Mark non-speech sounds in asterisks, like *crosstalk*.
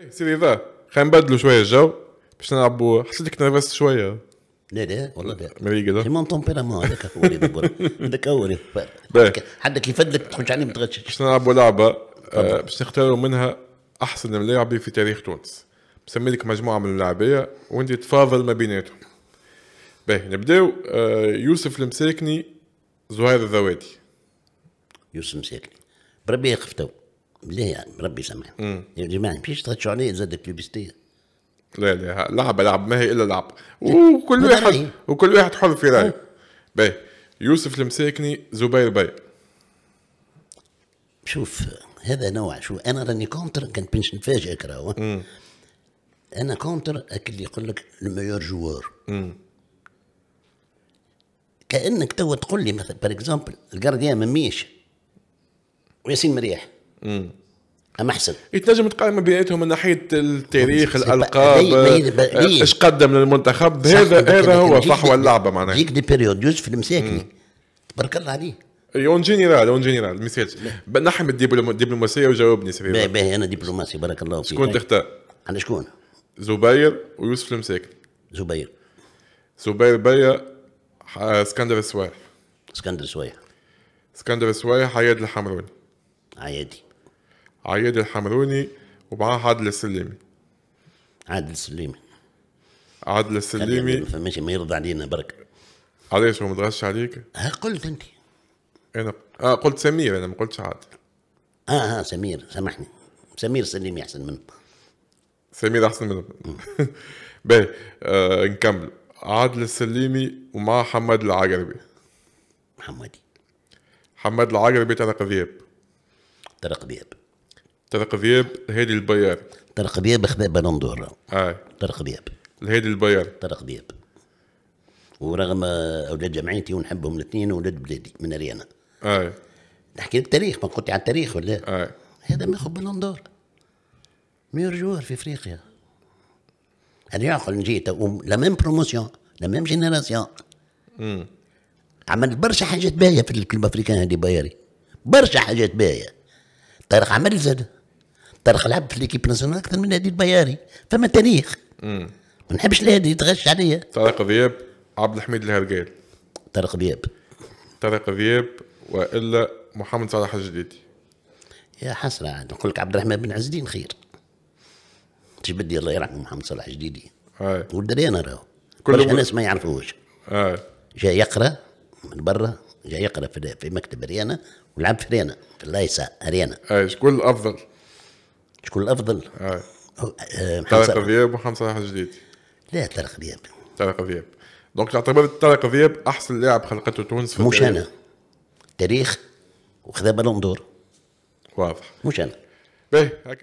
إيه، سيدي ذا خلينا نبدلوا شويه الجو باش نلعبوا حسيتك نرفزت شويه لا لا والله لا مريقة لا مون تومبيرامون هذاك هو اللي يدبر هذاك هو اللي حدك كيفدلك ما تخرجش عليه ما تغشش باش نلعبوا لعبه آه، باش نختاروا منها احسن ملاعبي في تاريخ تونس بسمي لك مجموعه من اللاعبيه وانت تفاضل ما بيناتهم باهي نبداو آه، يوسف المساكني زهير الذوادي يوسف المساكني بربي يقف تو ليه يعني ربي سامحنا يا جماعه فيش تخدشوا عليا زاد بلبستيه لا لا لعبه لعب ما هي الا لعب وكل واحد وكل واحد حر في رايه أه. باهي يوسف المساكني زبير بي شوف هذا نوع شو انا راني كونتر كنت بنش نفاجئك راهو انا كونتر اللي يقول لك الميور جوار كانك تو تقول لي مثلا بار اكزومبل الجارديان مميش وياسين مريح ام اما احسن يتنجم تقارن بيناتهم من ناحيه التاريخ الالقاب اش آه، قدم للمنتخب هذا هذا هو فحوى اللعبه معناها يجيك دي بيريود يوسف المساكني تبارك الله عليه اون جينيرال اون جينيرال مثال نحم الدبلوماسيه وجاوبني سيدي باهي باهي انا دبلوماسي بارك الله فيك شكون تختار؟ انا شكون؟ زبير ويوسف المساكني زبير زبير بيا اسكندر السوايح اسكندر السوايح اسكندر السوايح عياد الحمروني عيادي عياد الحمروني ومعاه عادل السليمي عادل السليمي عادل السليمي فماشي ما يرضى علينا برك علاش هو ما ضغطش عليك؟ ها قلت انت انا آه قلت سمير انا ما قلتش عادل اه اه سمير سامحني سمير سليمي احسن منه سمير احسن منه *laughs* باهي آه نكمل عادل السليمي ومع حماد العقربي حمادي حماد العقربي طارق ذياب طارق ذياب طارق ذياب هادي البيار طارق ذياب خذا بنندور دور اي طارق ذياب الهادي البيار طارق ذياب ورغم اولاد جمعيتي ونحبهم الاثنين واولاد بلادي من ريانا اي نحكي لك تاريخ ما قلت على التاريخ ولا اي هذا ماخذ يخب دور ميور جوار في افريقيا هذا يعقل نجي لا ميم بروموسيون لا ميم جينيراسيون عمل برشا حاجات باهيه في الكلمه الافريكان هذه بياري برشا حاجات باهيه طارق عمل زاد طارق لعب في ليكيب ناسيونال اكثر من هادي البياري فما تاريخ ما نحبش الهادي يتغش عليا طارق ذياب عبد الحميد الهرقال طارق ذياب طارق ذياب والا محمد صلاح الجديدي يا حسرة عاد نقول لك عبد الرحمن بن عز الدين خير بدي الله يرحمه محمد صلاح الجديدي والدري انا راهو كل الناس ما يعرفوش آه. جاي يقرا من برا جاي يقرا في مكتب ريانا ولعب في ريانا في اللايسا ريانا آه شكون الافضل؟ شكون الافضل؟ آه. آه، طارق ذياب صلاح الجديد لا طارق ذياب طارق ذياب دونك تعتبر طارق ذياب احسن لاعب خلقته تونس في مش انا تاريخ وخذا بالون دور واضح مش انا باهي